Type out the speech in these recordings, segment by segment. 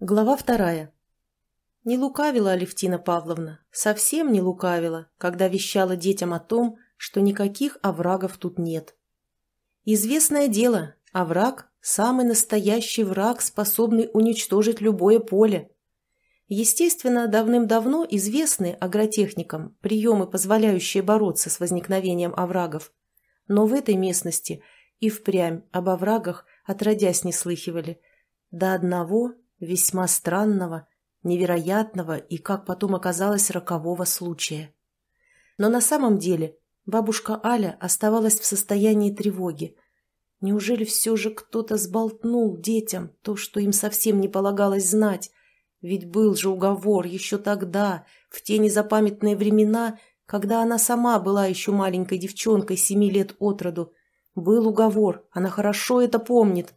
Глава вторая. Не лукавила Алевтина Павловна, совсем не лукавила, когда вещала детям о том, что никаких оврагов тут нет. Известное дело, овраг – самый настоящий враг, способный уничтожить любое поле. Естественно, давным-давно известны агротехникам приемы, позволяющие бороться с возникновением оврагов. Но в этой местности и впрямь об оврагах отродясь не слыхивали. До одного весьма странного, невероятного и, как потом оказалось, рокового случая. Но на самом деле бабушка Аля оставалась в состоянии тревоги. Неужели все же кто-то сболтнул детям то, что им совсем не полагалось знать? Ведь был же уговор еще тогда, в те незапамятные времена, когда она сама была еще маленькой девчонкой семи лет от роду. Был уговор, она хорошо это помнит,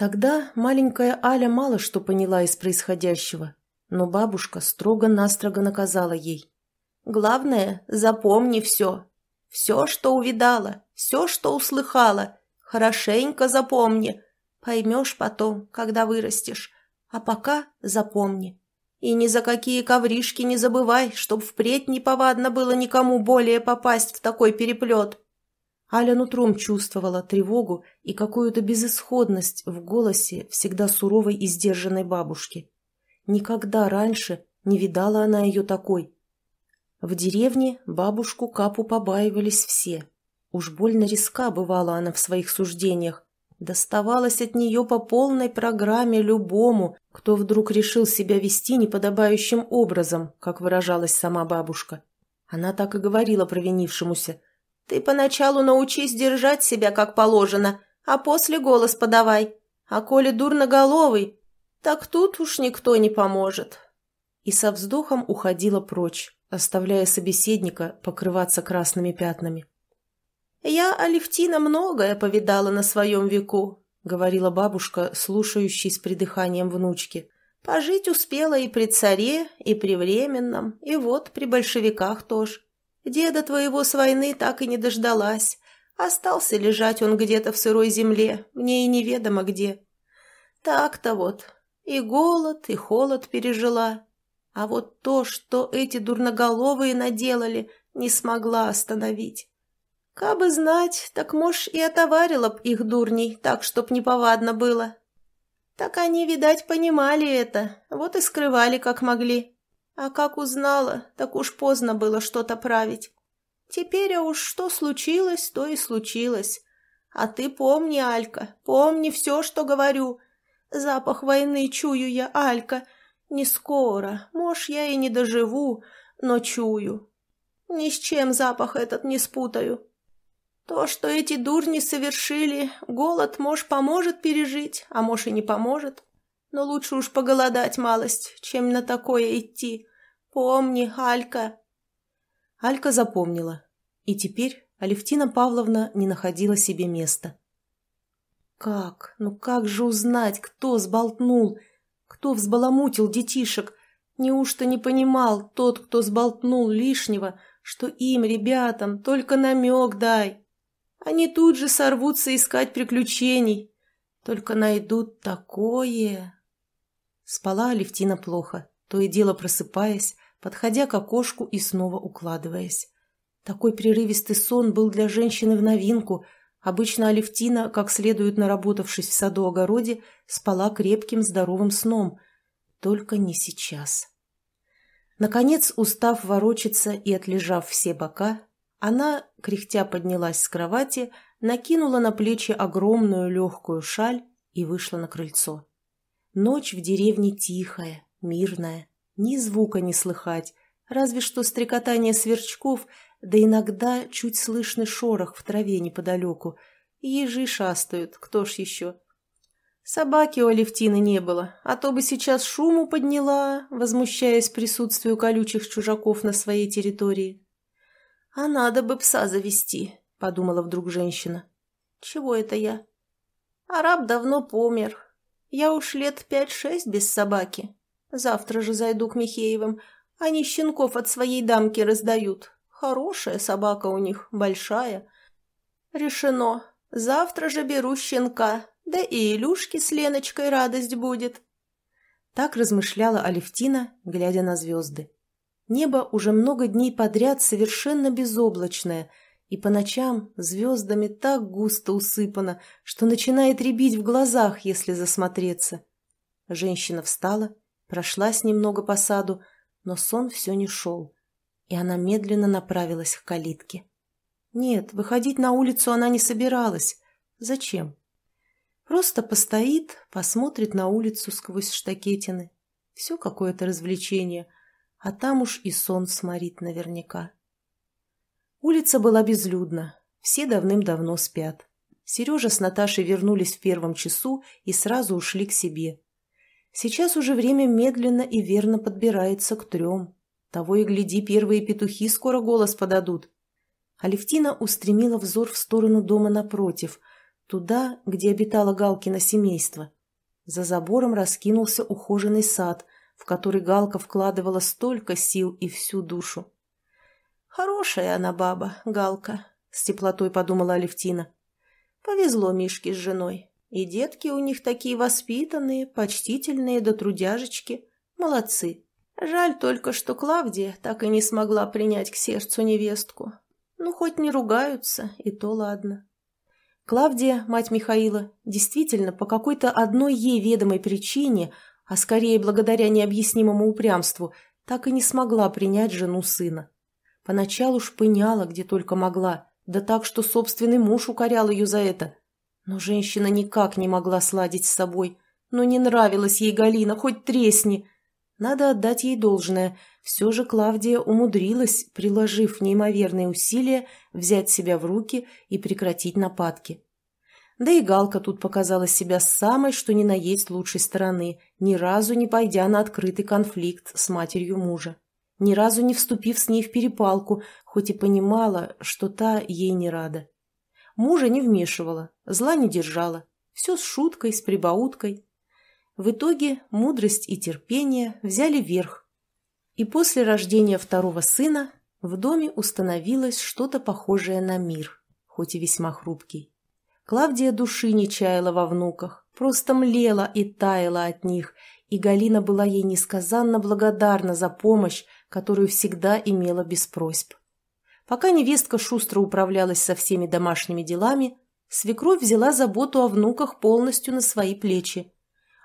Тогда маленькая Аля мало что поняла из происходящего, но бабушка строго-настрого наказала ей. «Главное, запомни все. Все, что увидала, все, что услыхала, хорошенько запомни. Поймешь потом, когда вырастешь. А пока запомни. И ни за какие ковришки не забывай, чтоб впредь неповадно было никому более попасть в такой переплет». Аля нутром чувствовала тревогу и какую-то безысходность в голосе всегда суровой и сдержанной бабушки. Никогда раньше не видала она ее такой. В деревне бабушку Капу побаивались все. Уж больно риска бывала она в своих суждениях. Доставалось от нее по полной программе любому, кто вдруг решил себя вести неподобающим образом, как выражалась сама бабушка. Она так и говорила провинившемуся – ты поначалу научись держать себя как положено, а после голос подавай. А коли дурноголовый, так тут уж никто не поможет». И со вздохом уходила прочь, оставляя собеседника покрываться красными пятнами. «Я, Алевтина, многое повидала на своем веку», — говорила бабушка, слушающая с придыханием внучки. «Пожить успела и при царе, и при временном, и вот при большевиках тоже. Деда твоего с войны так и не дождалась. Остался лежать он где-то в сырой земле, мне и неведомо где. Так-то вот. И голод, и холод пережила. А вот то, что эти дурноголовые наделали, не смогла остановить. Кабы знать, так, мож и отоварила б их дурней, так, чтоб неповадно было. Так они, видать, понимали это, вот и скрывали, как могли. А как узнала, так уж поздно было что-то править. Теперь а уж что случилось, то и случилось. А ты помни, Алька, помни все, что говорю. Запах войны чую я, Алька. Не скоро, можь я и не доживу, но чую. Ни с чем запах этот не спутаю. То, что эти дурни совершили, голод, может, поможет пережить, а может, и не поможет. Но лучше уж поголодать малость, чем на такое идти. Помни, Алька!» Алька запомнила. И теперь Алевтина Павловна не находила себе места. «Как? Ну как же узнать, кто сболтнул? Кто взбаламутил детишек? Неужто не понимал тот, кто сболтнул лишнего, что им, ребятам, только намек дай? Они тут же сорвутся искать приключений. Только найдут такое...» Спала Алевтина плохо, то и дело просыпаясь, подходя к окошку и снова укладываясь. Такой прерывистый сон был для женщины в новинку. Обычно Алевтина, как следует наработавшись в саду-огороде, спала крепким здоровым сном. Только не сейчас. Наконец, устав ворочаться и отлежав все бока, она, кряхтя поднялась с кровати, накинула на плечи огромную легкую шаль и вышла на крыльцо. Ночь в деревне тихая, мирная, ни звука не слыхать, разве что стрекотание сверчков, да иногда чуть слышный шорох в траве неподалеку. Ежи шастают, кто ж еще. Собаки у Алевтины не было, а то бы сейчас шуму подняла, возмущаясь присутствию колючих чужаков на своей территории. «А надо бы пса завести», — подумала вдруг женщина. «Чего это я?» «Араб давно помер, я уж лет пять-шесть без собаки. Завтра же зайду к Михеевым. Они щенков от своей дамки раздают. Хорошая собака у них, большая. Решено. Завтра же беру щенка. Да и Илюшке с Леночкой радость будет. Так размышляла Алевтина, глядя на звезды. Небо уже много дней подряд совершенно безоблачное – и по ночам звездами так густо усыпано, что начинает рябить в глазах, если засмотреться. Женщина встала, прошлась немного по саду, но сон все не шел, и она медленно направилась к калитке. Нет, выходить на улицу она не собиралась. Зачем? Просто постоит, посмотрит на улицу сквозь штакетины. Все какое-то развлечение, а там уж и сон сморит наверняка. Улица была безлюдна, все давным-давно спят. Сережа с Наташей вернулись в первом часу и сразу ушли к себе. Сейчас уже время медленно и верно подбирается к трем. Того и гляди, первые петухи скоро голос подадут. Алевтина устремила взор в сторону дома напротив, туда, где обитало Галкино семейство. За забором раскинулся ухоженный сад, в который Галка вкладывала столько сил и всю душу. «Хорошая она баба, Галка», — с теплотой подумала Алевтина. «Повезло Мишке с женой. И детки у них такие воспитанные, почтительные до да трудяжечки. Молодцы. Жаль только, что Клавдия так и не смогла принять к сердцу невестку. Ну, хоть не ругаются, и то ладно». Клавдия, мать Михаила, действительно по какой-то одной ей ведомой причине, а скорее благодаря необъяснимому упрямству, так и не смогла принять жену сына. Поначалу шпыняла, где только могла, да так, что собственный муж укорял ее за это. Но женщина никак не могла сладить с собой. Но ну, не нравилась ей Галина, хоть тресни. Надо отдать ей должное. Все же Клавдия умудрилась, приложив неимоверные усилия, взять себя в руки и прекратить нападки. Да и Галка тут показала себя самой, что ни на есть лучшей стороны, ни разу не пойдя на открытый конфликт с матерью мужа ни разу не вступив с ней в перепалку, хоть и понимала, что та ей не рада. Мужа не вмешивала, зла не держала, все с шуткой, с прибауткой. В итоге мудрость и терпение взяли верх, и после рождения второго сына в доме установилось что-то похожее на мир, хоть и весьма хрупкий. Клавдия души не чаяла во внуках, просто млела и таяла от них и Галина была ей несказанно благодарна за помощь, которую всегда имела без просьб. Пока невестка шустро управлялась со всеми домашними делами, свекровь взяла заботу о внуках полностью на свои плечи.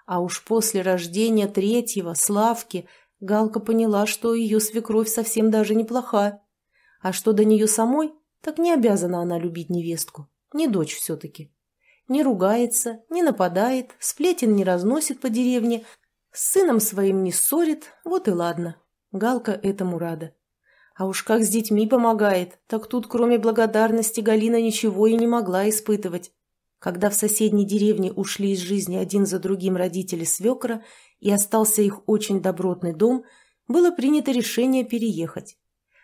А уж после рождения третьего, Славки, Галка поняла, что ее свекровь совсем даже неплоха. А что до нее самой, так не обязана она любить невестку, не дочь все-таки. Не ругается, не нападает, сплетен не разносит по деревне – с сыном своим не ссорит, вот и ладно. Галка этому рада. А уж как с детьми помогает, так тут кроме благодарности Галина ничего и не могла испытывать. Когда в соседней деревне ушли из жизни один за другим родители свекра и остался их очень добротный дом, было принято решение переехать.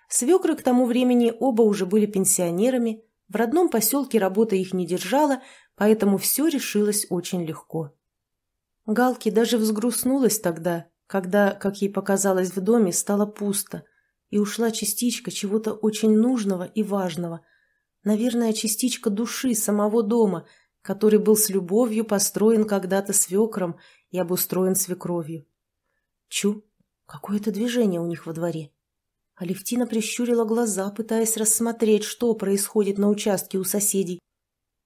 Свекры к тому времени оба уже были пенсионерами, в родном поселке работа их не держала, поэтому все решилось очень легко. Галке даже взгрустнулась тогда, когда, как ей показалось в доме, стало пусто, и ушла частичка чего-то очень нужного и важного. Наверное, частичка души самого дома, который был с любовью построен когда-то свекром и обустроен свекровью. Чу, какое-то движение у них во дворе. Алевтина прищурила глаза, пытаясь рассмотреть, что происходит на участке у соседей.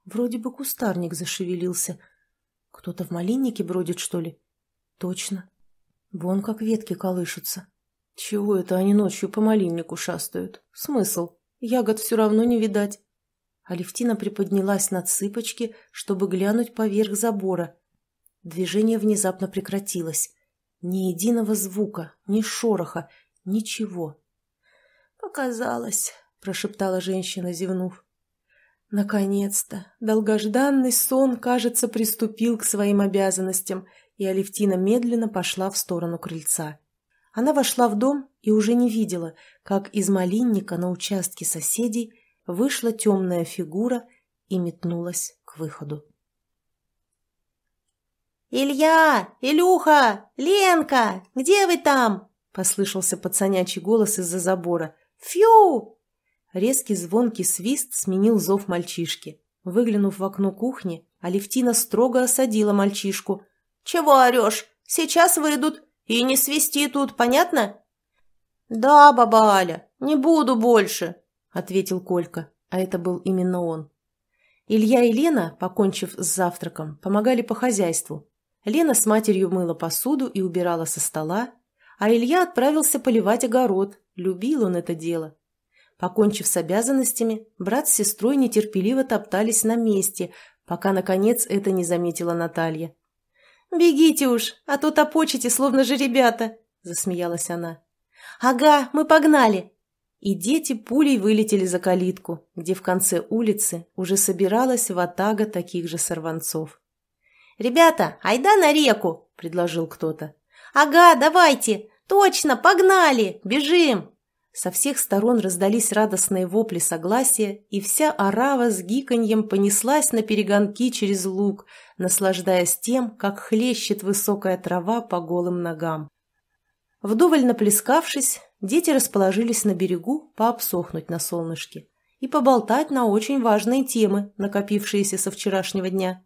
Вроде бы кустарник зашевелился — кто-то в малиннике бродит, что ли? Точно. Вон как ветки колышутся. Чего это они ночью по малиннику шастают? Смысл? Ягод все равно не видать. Алевтина приподнялась на цыпочки, чтобы глянуть поверх забора. Движение внезапно прекратилось. Ни единого звука, ни шороха, ничего. «Показалось», — прошептала женщина, зевнув. Наконец-то! Долгожданный сон, кажется, приступил к своим обязанностям, и Алевтина медленно пошла в сторону крыльца. Она вошла в дом и уже не видела, как из малинника на участке соседей вышла темная фигура и метнулась к выходу. «Илья! Илюха! Ленка! Где вы там?» — послышался пацанячий голос из-за забора. «Фью! Резкий звонкий свист сменил зов мальчишки. Выглянув в окно кухни, Алевтина строго осадила мальчишку. «Чего орешь? Сейчас выйдут. И не свисти тут, понятно?» «Да, баба Аля, не буду больше», — ответил Колька, а это был именно он. Илья и Лена, покончив с завтраком, помогали по хозяйству. Лена с матерью мыла посуду и убирала со стола, а Илья отправился поливать огород, любил он это дело. Покончив с обязанностями, брат с сестрой нетерпеливо топтались на месте, пока, наконец, это не заметила Наталья. «Бегите уж, а то топочете, словно же ребята!» – засмеялась она. «Ага, мы погнали!» И дети пулей вылетели за калитку, где в конце улицы уже собиралась ватага таких же сорванцов. «Ребята, айда на реку!» – предложил кто-то. «Ага, давайте! Точно, погнали! Бежим!» Со всех сторон раздались радостные вопли согласия, и вся орава с гиканьем понеслась на перегонки через луг, наслаждаясь тем, как хлещет высокая трава по голым ногам. Вдоволь наплескавшись, дети расположились на берегу пообсохнуть на солнышке и поболтать на очень важные темы, накопившиеся со вчерашнего дня.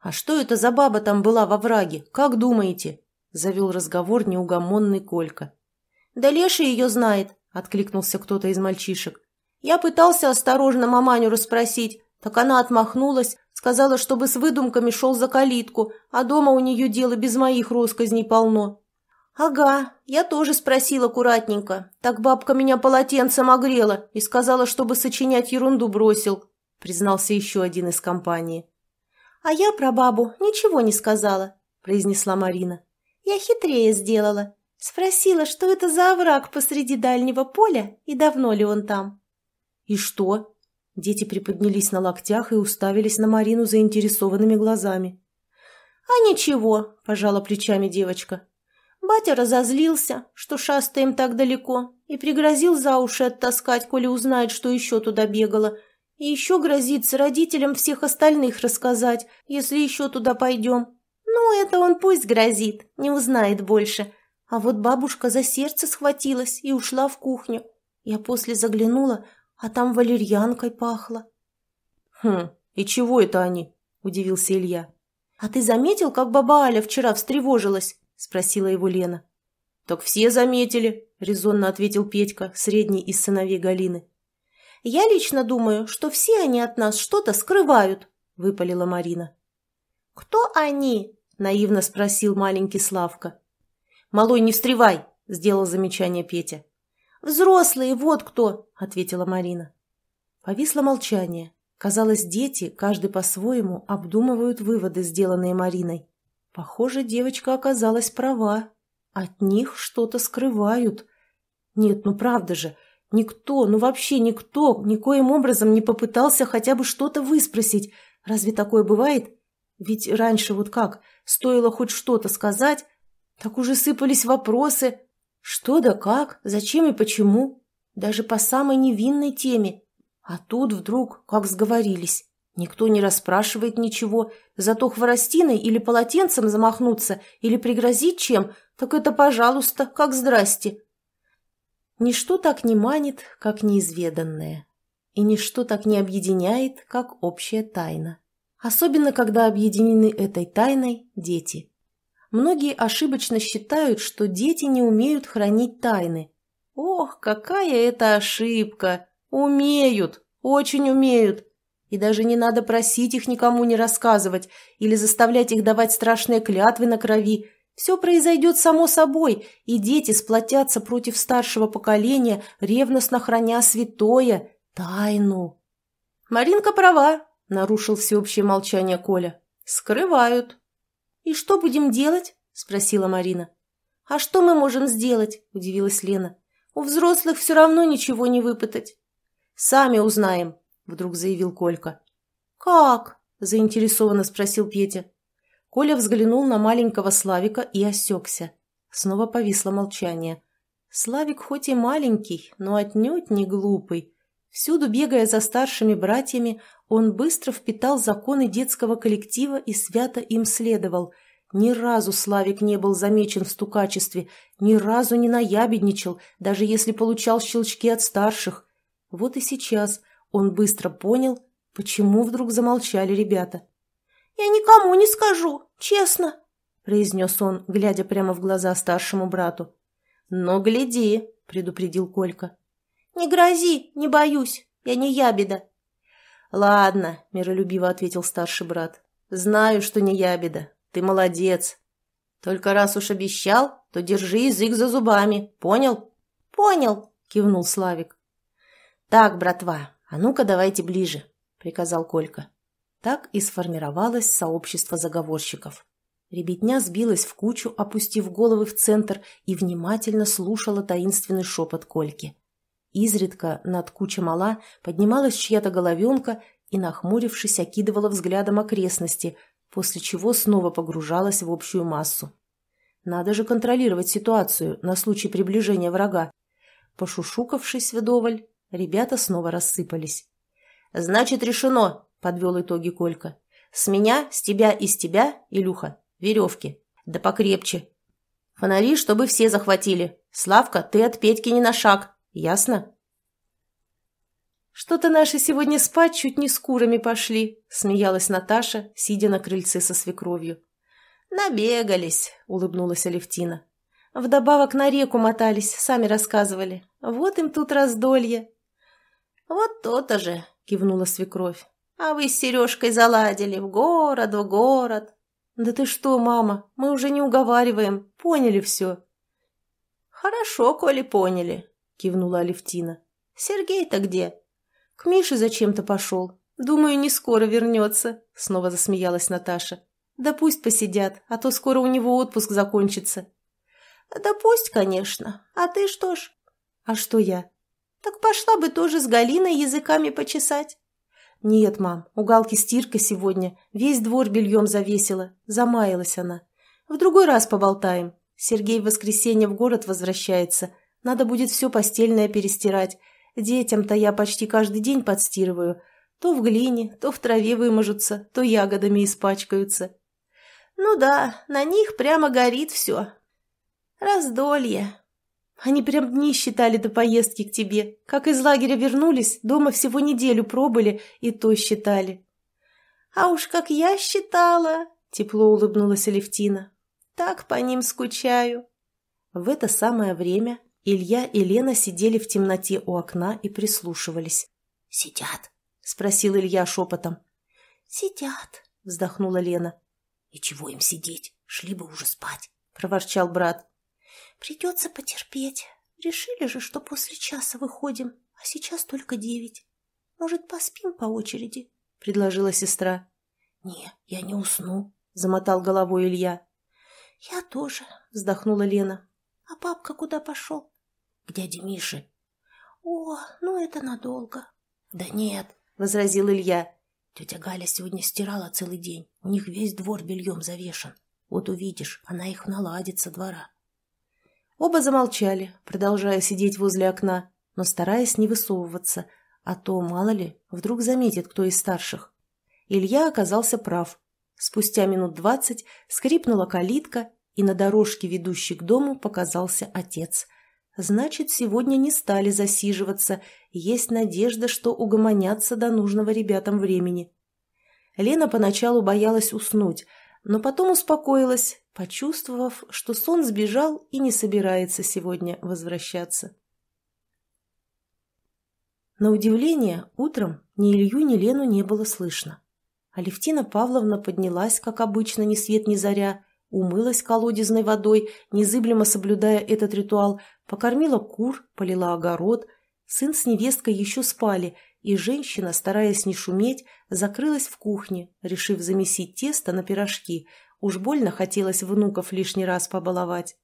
«А что это за баба там была во враге, как думаете?» – завел разговор неугомонный Колька. «Да Леша ее знает», — откликнулся кто-то из мальчишек. «Я пытался осторожно маманю расспросить, так она отмахнулась, сказала, чтобы с выдумками шел за калитку, а дома у нее дело без моих росказней полно». «Ага, я тоже спросил аккуратненько. Так бабка меня полотенцем огрела и сказала, чтобы сочинять ерунду бросил», — признался еще один из компании. «А я про бабу ничего не сказала», — произнесла Марина. «Я хитрее сделала. Спросила, что это за овраг посреди дальнего поля и давно ли он там. «И что?» Дети приподнялись на локтях и уставились на Марину заинтересованными глазами. «А ничего», – пожала плечами девочка. Батя разозлился, что шастаем так далеко, и пригрозил за уши оттаскать, коли узнает, что еще туда бегала, и еще грозится родителям всех остальных рассказать, если еще туда пойдем. Ну, это он пусть грозит, не узнает больше, а вот бабушка за сердце схватилась и ушла в кухню. Я после заглянула, а там валерьянкой пахло. «Хм, и чего это они?» – удивился Илья. «А ты заметил, как баба Аля вчера встревожилась?» – спросила его Лена. «Так все заметили», – резонно ответил Петька, средний из сыновей Галины. «Я лично думаю, что все они от нас что-то скрывают», – выпалила Марина. «Кто они?» – наивно спросил маленький Славка. «Малой, не встревай!» – сделал замечание Петя. «Взрослые, вот кто!» – ответила Марина. Повисло молчание. Казалось, дети, каждый по-своему, обдумывают выводы, сделанные Мариной. Похоже, девочка оказалась права. От них что-то скрывают. Нет, ну правда же, никто, ну вообще никто, никоим образом не попытался хотя бы что-то выспросить. Разве такое бывает? Ведь раньше вот как, стоило хоть что-то сказать, так уже сыпались вопросы. Что да как, зачем и почему? Даже по самой невинной теме. А тут вдруг, как сговорились. Никто не расспрашивает ничего, зато хворостиной или полотенцем замахнуться, или пригрозить чем, так это, пожалуйста, как здрасте. Ничто так не манит, как неизведанное, и ничто так не объединяет, как общая тайна. Особенно, когда объединены этой тайной дети – Многие ошибочно считают, что дети не умеют хранить тайны. Ох, какая это ошибка! Умеют, очень умеют. И даже не надо просить их никому не рассказывать или заставлять их давать страшные клятвы на крови. Все произойдет само собой, и дети сплотятся против старшего поколения, ревностно храня святое, тайну. «Маринка права», — нарушил всеобщее молчание Коля. «Скрывают». «И что будем делать?» – спросила Марина. «А что мы можем сделать?» – удивилась Лена. «У взрослых все равно ничего не выпытать». «Сами узнаем», – вдруг заявил Колька. «Как?» – заинтересованно спросил Петя. Коля взглянул на маленького Славика и осекся. Снова повисло молчание. Славик хоть и маленький, но отнюдь не глупый. Всюду бегая за старшими братьями, он быстро впитал законы детского коллектива и свято им следовал. Ни разу Славик не был замечен в стукачестве, ни разу не наябедничал, даже если получал щелчки от старших. Вот и сейчас он быстро понял, почему вдруг замолчали ребята. «Я никому не скажу, честно», — произнес он, глядя прямо в глаза старшему брату. «Но гляди», — предупредил Колька. «Не грози, не боюсь, я не ябеда». «Ладно», — миролюбиво ответил старший брат. «Знаю, что не ябеда. Ты молодец. Только раз уж обещал, то держи язык за зубами. Понял?» «Понял», — кивнул Славик. «Так, братва, а ну-ка давайте ближе», — приказал Колька. Так и сформировалось сообщество заговорщиков. Ребятня сбилась в кучу, опустив головы в центр, и внимательно слушала таинственный шепот Кольки. Изредка над кучей мала поднималась чья-то головенка и, нахмурившись, окидывала взглядом окрестности, после чего снова погружалась в общую массу. Надо же контролировать ситуацию на случай приближения врага. Пошушукавшись вдоволь, ребята снова рассыпались. «Значит, решено!» – подвел итоги Колька. «С меня, с тебя и с тебя, Илюха, веревки. Да покрепче. Фонари, чтобы все захватили. Славка, ты от Петьки не на шаг. Ясно? «Что-то наши сегодня спать чуть не с курами пошли», — смеялась Наташа, сидя на крыльце со свекровью. «Набегались», — улыбнулась Алевтина. «Вдобавок на реку мотались, сами рассказывали. Вот им тут раздолье». «Вот то-то же», — кивнула свекровь. «А вы с Сережкой заладили в город, в город». «Да ты что, мама, мы уже не уговариваем, поняли все». «Хорошо, коли поняли кивнула Алевтина. Сергей-то где? К Мише зачем-то пошел. Думаю, не скоро вернется, снова засмеялась Наташа. Да пусть посидят, а то скоро у него отпуск закончится. Да пусть, конечно. А ты что ж? А что я? Так пошла бы тоже с Галиной языками почесать. Нет, мам, У Галки стирка сегодня. Весь двор бельем завесила. Замаялась она. В другой раз поболтаем. Сергей в воскресенье в город возвращается. Надо будет все постельное перестирать. Детям-то я почти каждый день подстирываю. То в глине, то в траве вымажутся, то ягодами испачкаются. Ну да, на них прямо горит все. Раздолье. Они прям дни считали до поездки к тебе. Как из лагеря вернулись, дома всего неделю пробыли и то считали. А уж как я считала, тепло улыбнулась Алевтина. Так по ним скучаю. В это самое время Илья и Лена сидели в темноте у окна и прислушивались. «Сидят?» — спросил Илья шепотом. «Сидят», — вздохнула Лена. «И чего им сидеть? Шли бы уже спать», — проворчал брат. «Придется потерпеть. Решили же, что после часа выходим, а сейчас только девять. Может, поспим по очереди?» — предложила сестра. «Не, я не усну», — замотал головой Илья. «Я тоже», — вздохнула Лена. «А папка куда пошел?» к дяде Мише. «О, ну это надолго». «Да нет», — возразил Илья. «Тетя Галя сегодня стирала целый день. У них весь двор бельем завешен. Вот увидишь, она их наладит со двора». Оба замолчали, продолжая сидеть возле окна, но стараясь не высовываться, а то, мало ли, вдруг заметит кто из старших. Илья оказался прав. Спустя минут двадцать скрипнула калитка, и на дорожке, ведущей к дому, показался отец — Значит, сегодня не стали засиживаться, есть надежда, что угомонятся до нужного ребятам времени. Лена поначалу боялась уснуть, но потом успокоилась, почувствовав, что сон сбежал и не собирается сегодня возвращаться. На удивление, утром ни Илью, ни Лену не было слышно. Алевтина Павловна поднялась, как обычно, ни свет ни заря, умылась колодезной водой, незыблемо соблюдая этот ритуал, покормила кур, полила огород. Сын с невесткой еще спали, и женщина, стараясь не шуметь, закрылась в кухне, решив замесить тесто на пирожки. Уж больно хотелось внуков лишний раз побаловать.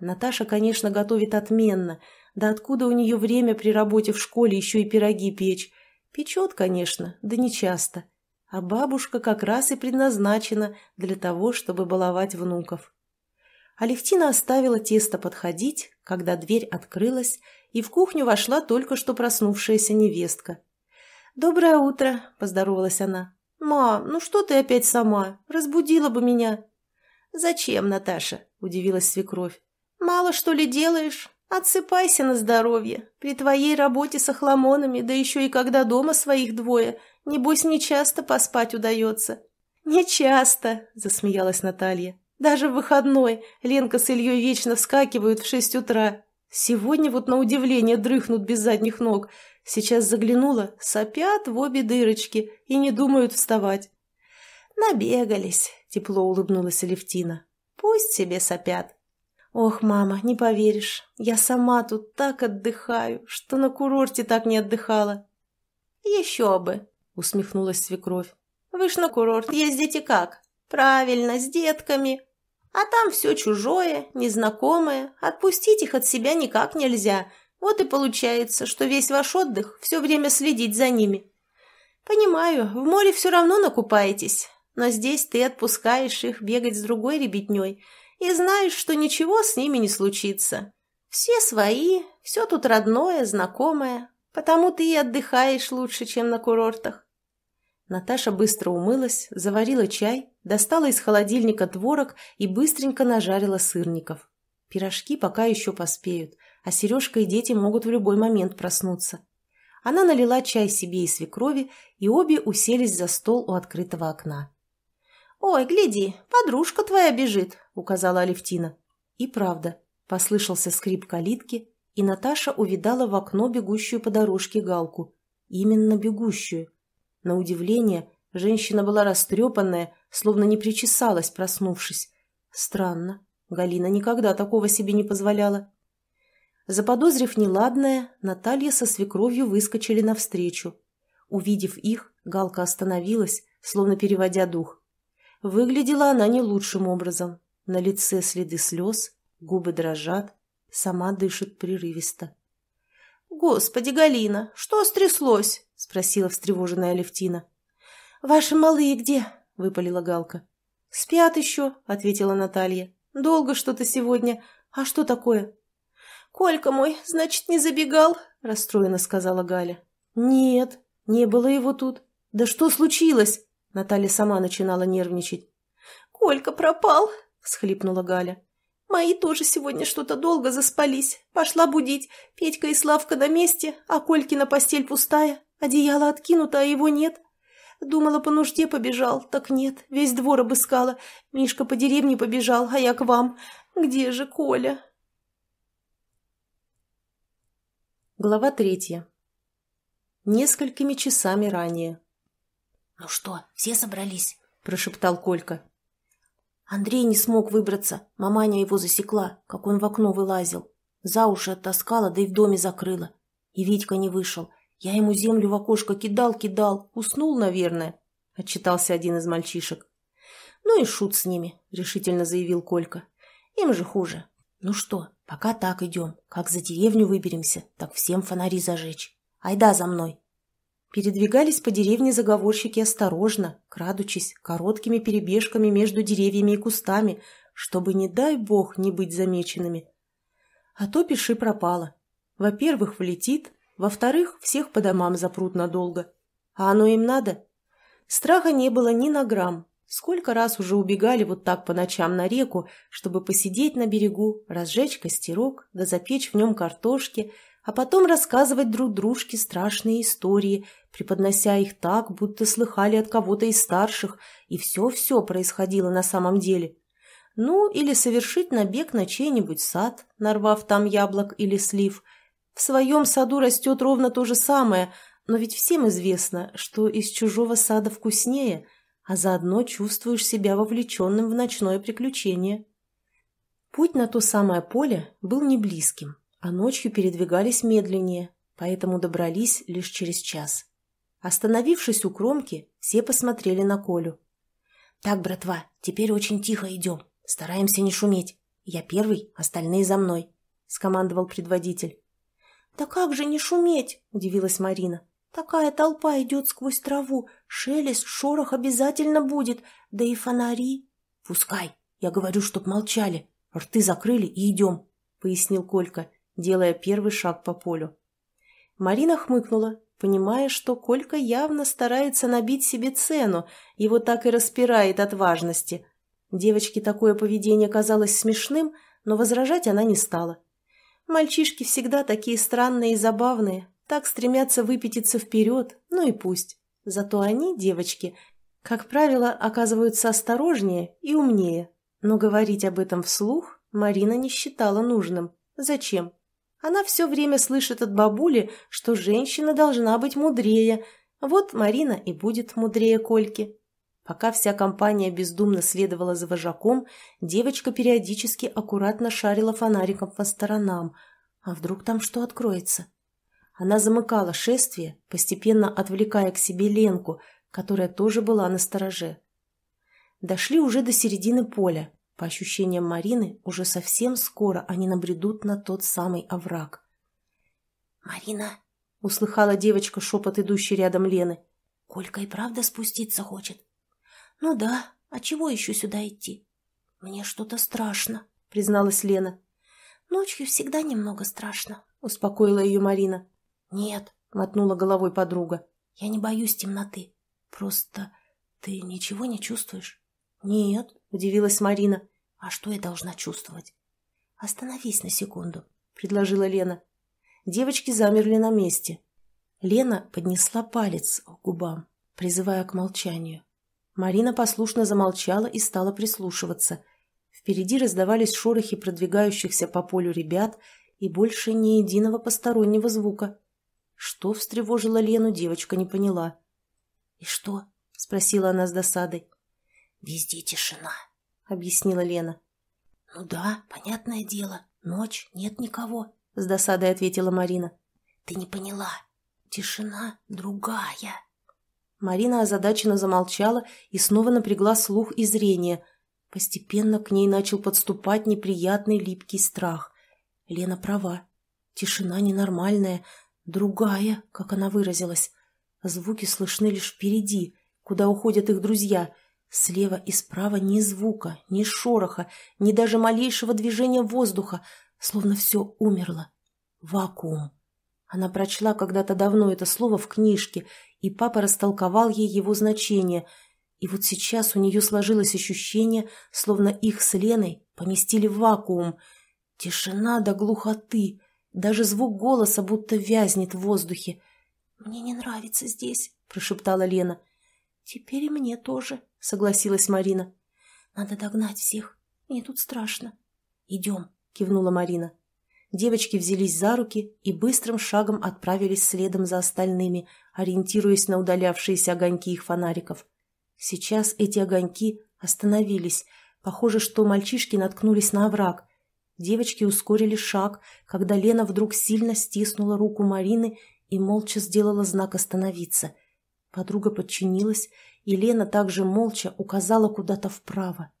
Наташа, конечно, готовит отменно. Да откуда у нее время при работе в школе еще и пироги печь? Печет, конечно, да не часто а бабушка как раз и предназначена для того, чтобы баловать внуков. Алевтина оставила тесто подходить, когда дверь открылась, и в кухню вошла только что проснувшаяся невестка. «Доброе утро!» – поздоровалась она. «Ма, ну что ты опять сама? Разбудила бы меня!» «Зачем, Наташа?» – удивилась свекровь. «Мало что ли делаешь? «Отсыпайся на здоровье. При твоей работе с охламонами, да еще и когда дома своих двое, небось, нечасто поспать удается». «Нечасто», — засмеялась Наталья. «Даже в выходной Ленка с Ильей вечно вскакивают в шесть утра. Сегодня вот на удивление дрыхнут без задних ног. Сейчас заглянула, сопят в обе дырочки и не думают вставать». «Набегались», — тепло улыбнулась Алевтина. «Пусть себе сопят». «Ох, мама, не поверишь, я сама тут так отдыхаю, что на курорте так не отдыхала». «Еще бы», — усмехнулась свекровь. «Вы ж на курорт ездите как? Правильно, с детками. А там все чужое, незнакомое, отпустить их от себя никак нельзя. Вот и получается, что весь ваш отдых все время следить за ними». «Понимаю, в море все равно накупаетесь, но здесь ты отпускаешь их бегать с другой ребятней» и знаешь, что ничего с ними не случится. Все свои, все тут родное, знакомое, потому ты и отдыхаешь лучше, чем на курортах. Наташа быстро умылась, заварила чай, достала из холодильника творог и быстренько нажарила сырников. Пирожки пока еще поспеют, а Сережка и дети могут в любой момент проснуться. Она налила чай себе и свекрови, и обе уселись за стол у открытого окна. «Ой, гляди, подружка твоя бежит, — указала Алевтина. И правда, послышался скрип калитки, и Наташа увидала в окно бегущую по дорожке галку. Именно бегущую. На удивление, женщина была растрепанная, словно не причесалась, проснувшись. Странно. Галина никогда такого себе не позволяла. Заподозрив неладное, Наталья со свекровью выскочили навстречу. Увидев их, Галка остановилась, словно переводя дух. Выглядела она не лучшим образом. На лице следы слез, губы дрожат, сама дышит прерывисто. «Господи, Галина, что стряслось?» — спросила встревоженная Левтина. «Ваши малые где?» — выпалила Галка. «Спят еще», — ответила Наталья. «Долго что-то сегодня. А что такое?» «Колька мой, значит, не забегал?» — расстроенно сказала Галя. «Нет, не было его тут. Да что случилось?» Наталья сама начинала нервничать. «Колька пропал», – всхлипнула Галя. «Мои тоже сегодня что-то долго заспались. Пошла будить. Петька и Славка на месте, а Колькина постель пустая. Одеяло откинуто, а его нет. Думала, по нужде побежал, так нет. Весь двор обыскала. Мишка по деревне побежал, а я к вам. Где же Коля?» Глава третья. Несколькими часами ранее. «Ну что, все собрались?» – прошептал Колька. Андрей не смог выбраться. Маманя его засекла, как он в окно вылазил. За уши оттаскала, да и в доме закрыла. И Витька не вышел. Я ему землю в окошко кидал-кидал. Уснул, наверное, — отчитался один из мальчишек. «Ну и шут с ними», — решительно заявил Колька. «Им же хуже. Ну что, пока так идем. Как за деревню выберемся, так всем фонари зажечь. Айда за мной». Передвигались по деревне заговорщики осторожно, крадучись, короткими перебежками между деревьями и кустами, чтобы, не дай бог, не быть замеченными. А то пиши пропало. Во-первых, влетит, во-вторых, всех по домам запрут надолго. А оно им надо? Страха не было ни на грамм. Сколько раз уже убегали вот так по ночам на реку, чтобы посидеть на берегу, разжечь костерок, да запечь в нем картошки – а потом рассказывать друг дружке страшные истории, преподнося их так, будто слыхали от кого-то из старших, и все-все происходило на самом деле. Ну, или совершить набег на чей-нибудь сад, нарвав там яблок или слив. В своем саду растет ровно то же самое, но ведь всем известно, что из чужого сада вкуснее, а заодно чувствуешь себя вовлеченным в ночное приключение. Путь на то самое поле был не близким а ночью передвигались медленнее, поэтому добрались лишь через час. Остановившись у кромки, все посмотрели на Колю. «Так, братва, теперь очень тихо идем, стараемся не шуметь. Я первый, остальные за мной», — скомандовал предводитель. «Да как же не шуметь?» — удивилась Марина. «Такая толпа идет сквозь траву, шелест, шорох обязательно будет, да и фонари». «Пускай, я говорю, чтоб молчали, рты закрыли и идем», — пояснил Колька делая первый шаг по полю. Марина хмыкнула, понимая, что Колька явно старается набить себе цену, его так и распирает от важности. Девочке такое поведение казалось смешным, но возражать она не стала. Мальчишки всегда такие странные и забавные, так стремятся выпятиться вперед, ну и пусть. Зато они, девочки, как правило, оказываются осторожнее и умнее. Но говорить об этом вслух Марина не считала нужным. Зачем? Она все время слышит от бабули, что женщина должна быть мудрее. Вот Марина и будет мудрее Кольки. Пока вся компания бездумно следовала за вожаком, девочка периодически аккуратно шарила фонариком по сторонам. А вдруг там что откроется? Она замыкала шествие, постепенно отвлекая к себе Ленку, которая тоже была на стороже. Дошли уже до середины поля, по ощущениям Марины, уже совсем скоро они набредут на тот самый овраг. «Марина!» — услыхала девочка шепот идущей рядом Лены. «Колька и правда спуститься хочет?» «Ну да, а чего еще сюда идти?» «Мне что-то страшно», — призналась Лена. «Ночью всегда немного страшно», — успокоила ее Марина. «Нет», — мотнула головой подруга. «Я не боюсь темноты. Просто ты ничего не чувствуешь?» «Нет», — удивилась Марина. А что я должна чувствовать? Остановись на секунду, предложила Лена. Девочки замерли на месте. Лена поднесла палец к губам, призывая к молчанию. Марина послушно замолчала и стала прислушиваться. Впереди раздавались шорохи продвигающихся по полю ребят и больше ни единого постороннего звука. Что встревожило Лену, девочка не поняла. «И что?» — спросила она с досадой. «Везде тишина», объяснила Лена. «Ну да, понятное дело. Ночь, нет никого», — с досадой ответила Марина. «Ты не поняла. Тишина другая». Марина озадаченно замолчала и снова напрягла слух и зрение. Постепенно к ней начал подступать неприятный липкий страх. Лена права. Тишина ненормальная, другая, как она выразилась. Звуки слышны лишь впереди, куда уходят их друзья, Слева и справа ни звука, ни шороха, ни даже малейшего движения воздуха, словно все умерло. Вакуум. Она прочла когда-то давно это слово в книжке, и папа растолковал ей его значение. И вот сейчас у нее сложилось ощущение, словно их с Леной поместили в вакуум. Тишина до глухоты, даже звук голоса будто вязнет в воздухе. «Мне не нравится здесь», — прошептала Лена. «Теперь и мне тоже», — согласилась Марина. «Надо догнать всех. Мне тут страшно». «Идем», — кивнула Марина. Девочки взялись за руки и быстрым шагом отправились следом за остальными, ориентируясь на удалявшиеся огоньки их фонариков. Сейчас эти огоньки остановились. Похоже, что мальчишки наткнулись на овраг. Девочки ускорили шаг, когда Лена вдруг сильно стиснула руку Марины и молча сделала знак остановиться — Подруга подчинилась, и Лена также молча указала куда-то вправо.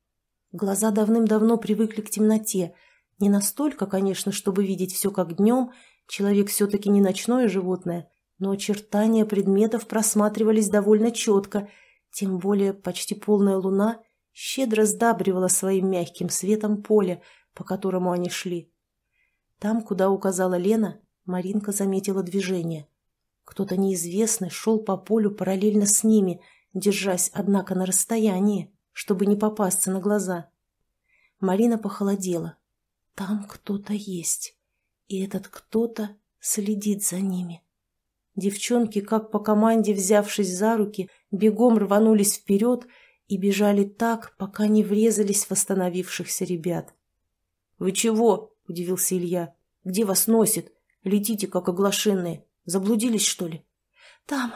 Глаза давным-давно привыкли к темноте. Не настолько, конечно, чтобы видеть все как днем, человек все-таки не ночное животное, но очертания предметов просматривались довольно четко, тем более почти полная луна щедро сдабривала своим мягким светом поле, по которому они шли. Там, куда указала Лена, Маринка заметила движение. Кто-то неизвестный шел по полю параллельно с ними, держась, однако, на расстоянии, чтобы не попасться на глаза. Марина похолодела. Там кто-то есть, и этот кто-то следит за ними. Девчонки, как по команде, взявшись за руки, бегом рванулись вперед и бежали так, пока не врезались в восстановившихся ребят. «Вы чего?» – удивился Илья. «Где вас носит? Летите, как оглашенные. Заблудились, что ли?» «Там,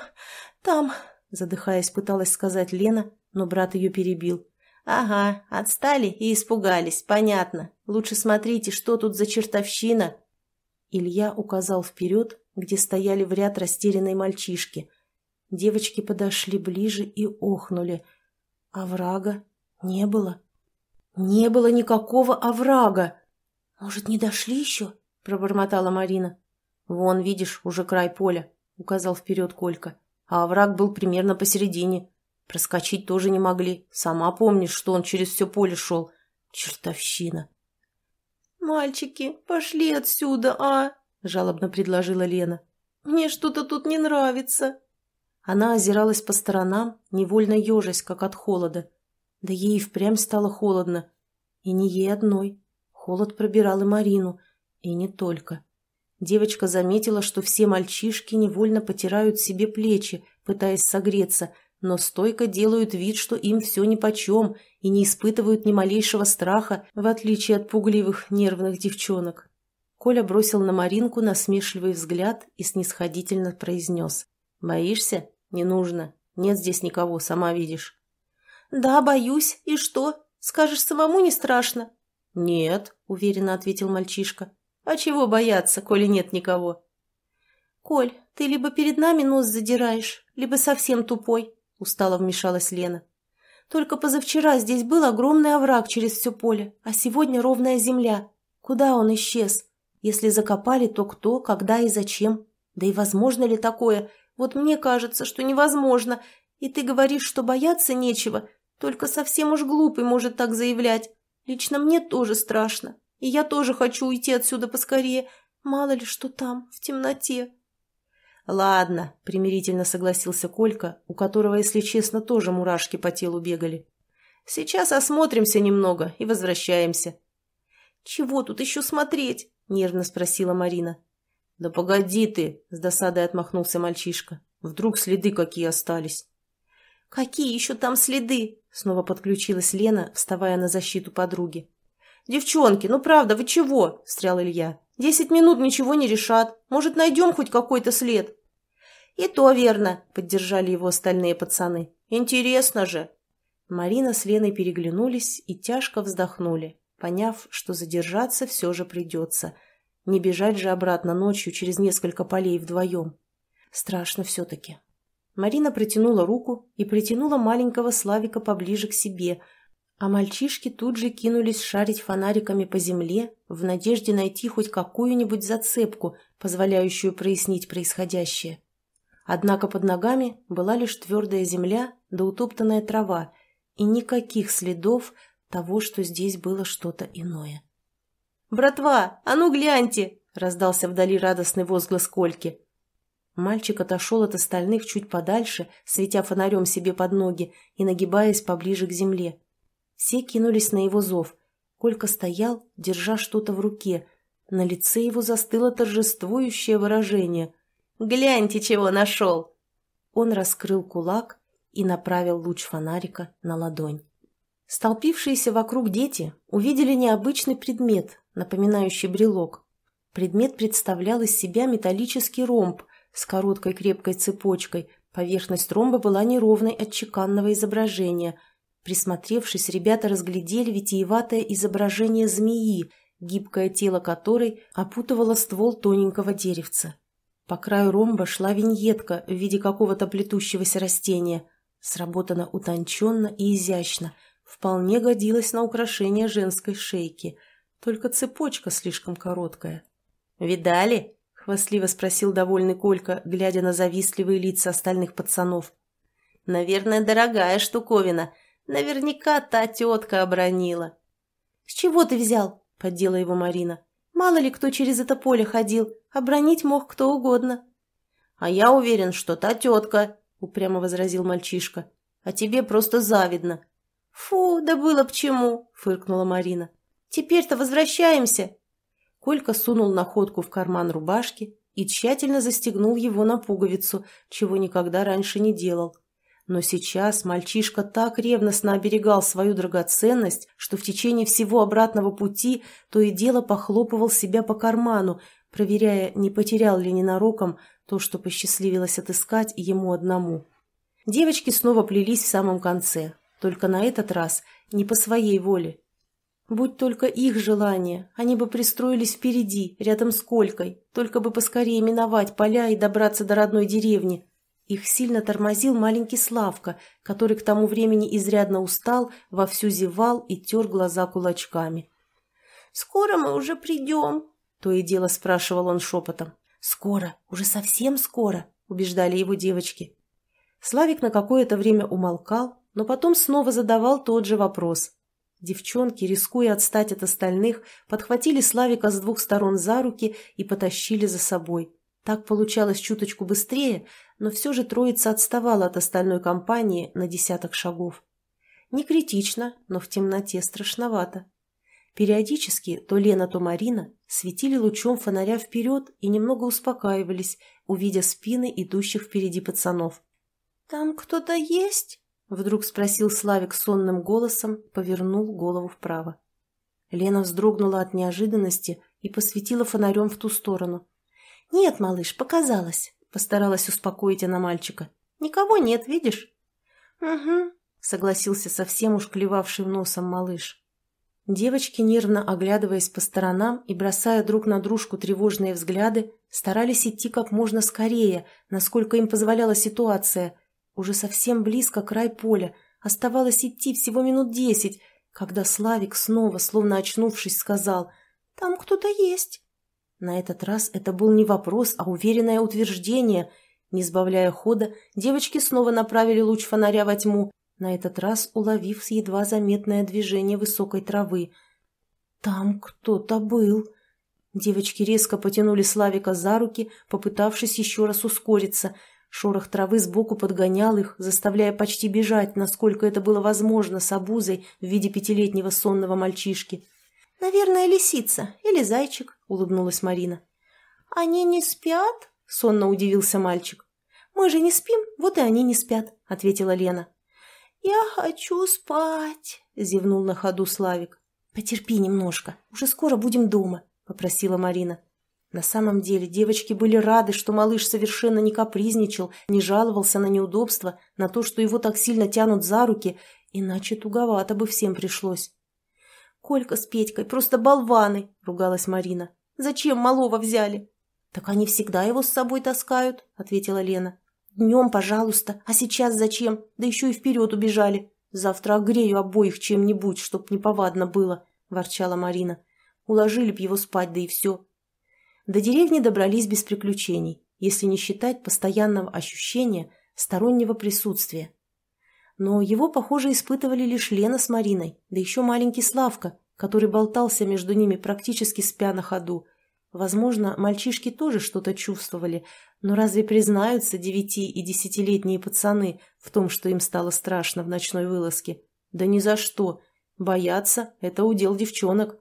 там», — задыхаясь, пыталась сказать Лена, но брат ее перебил. «Ага, отстали и испугались, понятно. Лучше смотрите, что тут за чертовщина!» Илья указал вперед, где стояли в ряд растерянные мальчишки. Девочки подошли ближе и охнули. Оврага а не было. «Не было никакого оврага!» «Может, не дошли еще?» — пробормотала Марина. «Вон, видишь, уже край поля», — указал вперед Колька. «А овраг был примерно посередине. Проскочить тоже не могли. Сама помнишь, что он через все поле шел. Чертовщина!» «Мальчики, пошли отсюда, а!» — жалобно предложила Лена. «Мне что-то тут не нравится». Она озиралась по сторонам, невольно ежась, как от холода. Да ей впрямь стало холодно. И не ей одной. Холод пробирал и Марину. И не только. Девочка заметила, что все мальчишки невольно потирают себе плечи, пытаясь согреться, но стойко делают вид, что им все нипочем и не испытывают ни малейшего страха, в отличие от пугливых нервных девчонок. Коля бросил на Маринку насмешливый взгляд и снисходительно произнес. «Боишься? Не нужно. Нет здесь никого, сама видишь». «Да, боюсь. И что? Скажешь, самому не страшно?» «Нет», — уверенно ответил мальчишка. А чего бояться, коли нет никого? «Коль, ты либо перед нами нос задираешь, либо совсем тупой», — устало вмешалась Лена. «Только позавчера здесь был огромный овраг через все поле, а сегодня ровная земля. Куда он исчез? Если закопали, то кто, когда и зачем? Да и возможно ли такое? Вот мне кажется, что невозможно. И ты говоришь, что бояться нечего, только совсем уж глупый может так заявлять. Лично мне тоже страшно. И я тоже хочу уйти отсюда поскорее. Мало ли что там, в темноте. «Ладно», — примирительно согласился Колька, у которого, если честно, тоже мурашки по телу бегали. «Сейчас осмотримся немного и возвращаемся». «Чего тут еще смотреть?» — нервно спросила Марина. «Да погоди ты!» — с досадой отмахнулся мальчишка. «Вдруг следы какие остались?» «Какие еще там следы?» — снова подключилась Лена, вставая на защиту подруги. «Девчонки, ну правда, вы чего?» – встрял Илья. «Десять минут ничего не решат. Может, найдем хоть какой-то след?» «И то верно», – поддержали его остальные пацаны. «Интересно же». Марина с Леной переглянулись и тяжко вздохнули, поняв, что задержаться все же придется. Не бежать же обратно ночью через несколько полей вдвоем. Страшно все-таки. Марина протянула руку и притянула маленького Славика поближе к себе – а мальчишки тут же кинулись шарить фонариками по земле в надежде найти хоть какую-нибудь зацепку, позволяющую прояснить происходящее. Однако под ногами была лишь твердая земля да утоптанная трава и никаких следов того, что здесь было что-то иное. «Братва, а ну гляньте!» — раздался вдали радостный возглас Кольки. Мальчик отошел от остальных чуть подальше, светя фонарем себе под ноги и нагибаясь поближе к земле. Все кинулись на его зов. Колька стоял, держа что-то в руке. На лице его застыло торжествующее выражение. «Гляньте, чего нашел!» Он раскрыл кулак и направил луч фонарика на ладонь. Столпившиеся вокруг дети увидели необычный предмет, напоминающий брелок. Предмет представлял из себя металлический ромб с короткой крепкой цепочкой. Поверхность ромба была неровной от чеканного изображения – Присмотревшись, ребята разглядели витиеватое изображение змеи, гибкое тело которой опутывало ствол тоненького деревца. По краю ромба шла виньетка в виде какого-то плетущегося растения. Сработана утонченно и изящно, вполне годилась на украшение женской шейки, только цепочка слишком короткая. «Видали?» — хвастливо спросил довольный Колька, глядя на завистливые лица остальных пацанов. «Наверное, дорогая штуковина — Наверняка та тетка обронила. «С чего ты взял?» — поддела его Марина. «Мало ли кто через это поле ходил, обронить мог кто угодно». «А я уверен, что та тетка», — упрямо возразил мальчишка. «А тебе просто завидно». «Фу, да было б чему!» — фыркнула Марина. «Теперь-то возвращаемся!» Колька сунул находку в карман рубашки и тщательно застегнул его на пуговицу, чего никогда раньше не делал. Но сейчас мальчишка так ревностно оберегал свою драгоценность, что в течение всего обратного пути то и дело похлопывал себя по карману, проверяя, не потерял ли ненароком то, что посчастливилось отыскать ему одному. Девочки снова плелись в самом конце, только на этот раз не по своей воле. Будь только их желание, они бы пристроились впереди, рядом с Колькой, только бы поскорее миновать поля и добраться до родной деревни – их сильно тормозил маленький Славка, который к тому времени изрядно устал, вовсю зевал и тер глаза кулачками. «Скоро мы уже придем», — то и дело спрашивал он шепотом. «Скоро, уже совсем скоро», — убеждали его девочки. Славик на какое-то время умолкал, но потом снова задавал тот же вопрос. Девчонки, рискуя отстать от остальных, подхватили Славика с двух сторон за руки и потащили за собой. Так получалось чуточку быстрее, но все же троица отставала от остальной компании на десяток шагов. Не критично, но в темноте страшновато. Периодически то Лена, то Марина светили лучом фонаря вперед и немного успокаивались, увидя спины идущих впереди пацанов. «Там кто-то есть?» — вдруг спросил Славик сонным голосом, повернул голову вправо. Лена вздрогнула от неожиданности и посветила фонарем в ту сторону. «Нет, малыш, показалось», — постаралась успокоить она мальчика. «Никого нет, видишь?» «Угу», — согласился совсем уж клевавший носом малыш. Девочки, нервно оглядываясь по сторонам и бросая друг на дружку тревожные взгляды, старались идти как можно скорее, насколько им позволяла ситуация. Уже совсем близко край поля, оставалось идти всего минут десять, когда Славик снова, словно очнувшись, сказал «Там кто-то есть». На этот раз это был не вопрос, а уверенное утверждение. Не сбавляя хода, девочки снова направили луч фонаря во тьму, на этот раз уловив с едва заметное движение высокой травы. «Там кто-то был!» Девочки резко потянули Славика за руки, попытавшись еще раз ускориться. Шорох травы сбоку подгонял их, заставляя почти бежать, насколько это было возможно, с обузой в виде пятилетнего сонного мальчишки. «Наверное, лисица или зайчик», — улыбнулась Марина. «А «Они не спят?» — сонно удивился мальчик. «Мы же не спим, вот и они не спят», — ответила Лена. «Я хочу спать», — зевнул на ходу Славик. «Потерпи немножко, уже скоро будем дома», — попросила Марина. На самом деле девочки были рады, что малыш совершенно не капризничал, не жаловался на неудобства, на то, что его так сильно тянут за руки, иначе туговато бы всем пришлось. «Колька с Петькой просто болваны!» — ругалась Марина. Зачем малого взяли?» «Так они всегда его с собой таскают», — ответила Лена. «Днем, пожалуйста, а сейчас зачем? Да еще и вперед убежали. Завтра огрею обоих чем-нибудь, чтоб неповадно было», — ворчала Марина. «Уложили б его спать, да и все». До деревни добрались без приключений, если не считать постоянного ощущения стороннего присутствия. Но его, похоже, испытывали лишь Лена с Мариной, да еще маленький Славка, который болтался между ними практически спя на ходу. Возможно, мальчишки тоже что-то чувствовали, но разве признаются девяти- и десятилетние пацаны в том, что им стало страшно в ночной вылазке? Да ни за что. Бояться – это удел девчонок.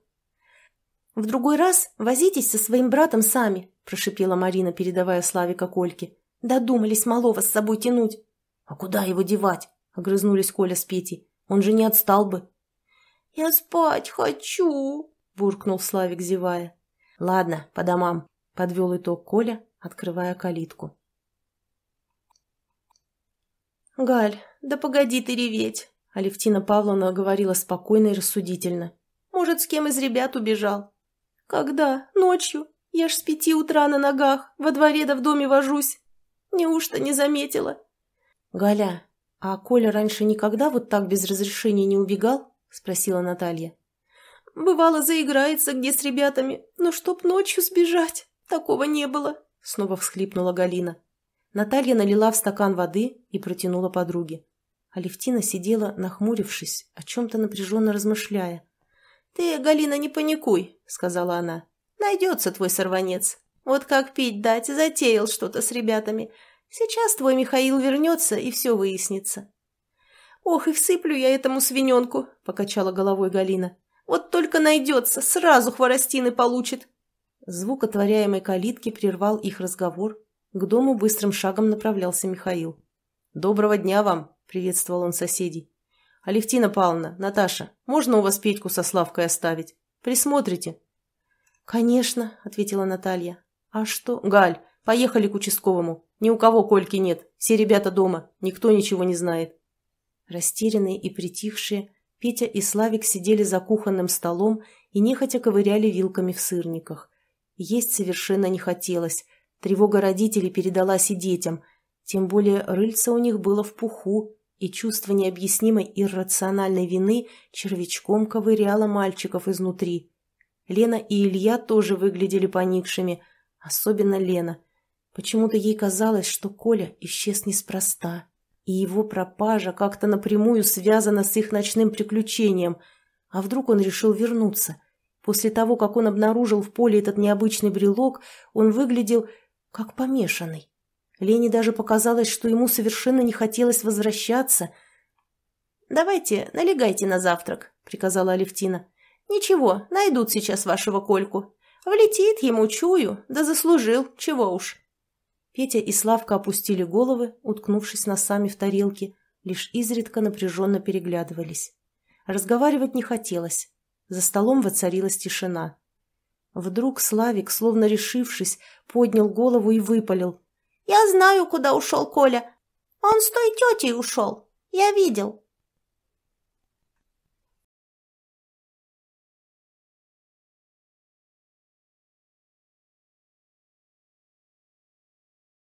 «В другой раз возитесь со своим братом сами», – прошипела Марина, передавая Славе кольке. «Додумались малого с собой тянуть». «А куда его девать?» – огрызнулись Коля с Петей. «Он же не отстал бы». «Я спать хочу!» — буркнул Славик, зевая. «Ладно, по домам», — подвел итог Коля, открывая калитку. «Галь, да погоди ты реветь!» — Алевтина Павловна говорила спокойно и рассудительно. «Может, с кем из ребят убежал?» «Когда? Ночью? Я ж с пяти утра на ногах, во дворе да в доме вожусь. Неужто не заметила?» «Галя, а Коля раньше никогда вот так без разрешения не убегал?» спросила Наталья. «Бывало, заиграется где с ребятами, но чтоб ночью сбежать, такого не было», снова всхлипнула Галина. Наталья налила в стакан воды и протянула подруге. Алевтина сидела, нахмурившись, о чем-то напряженно размышляя. «Ты, Галина, не паникуй», — сказала она. «Найдется твой сорванец. Вот как пить дать, затеял что-то с ребятами. Сейчас твой Михаил вернется, и все выяснится. «Ох, и всыплю я этому свиненку!» – покачала головой Галина. «Вот только найдется, сразу хворостины получит!» Звук отворяемой калитки прервал их разговор. К дому быстрым шагом направлялся Михаил. «Доброго дня вам!» – приветствовал он соседей. «Алевтина Павловна, Наташа, можно у вас Петьку со Славкой оставить? Присмотрите?» «Конечно», – ответила Наталья. «А что?» «Галь, поехали к участковому. Ни у кого Кольки нет. Все ребята дома. Никто ничего не знает». Растерянные и притихшие, Петя и Славик сидели за кухонным столом и нехотя ковыряли вилками в сырниках. Есть совершенно не хотелось, тревога родителей передалась и детям, тем более рыльца у них было в пуху, и чувство необъяснимой иррациональной вины червячком ковыряло мальчиков изнутри. Лена и Илья тоже выглядели поникшими, особенно Лена. Почему-то ей казалось, что Коля исчез неспроста. И его пропажа как-то напрямую связана с их ночным приключением. А вдруг он решил вернуться? После того, как он обнаружил в поле этот необычный брелок, он выглядел как помешанный. Лене даже показалось, что ему совершенно не хотелось возвращаться. «Давайте, налегайте на завтрак», — приказала Алевтина. «Ничего, найдут сейчас вашего Кольку. Влетит ему, чую, да заслужил, чего уж». Петя и Славка опустили головы, уткнувшись носами в тарелки, лишь изредка напряженно переглядывались. Разговаривать не хотелось. За столом воцарилась тишина. Вдруг Славик, словно решившись, поднял голову и выпалил. «Я знаю, куда ушел Коля. Он с той тетей ушел. Я видел.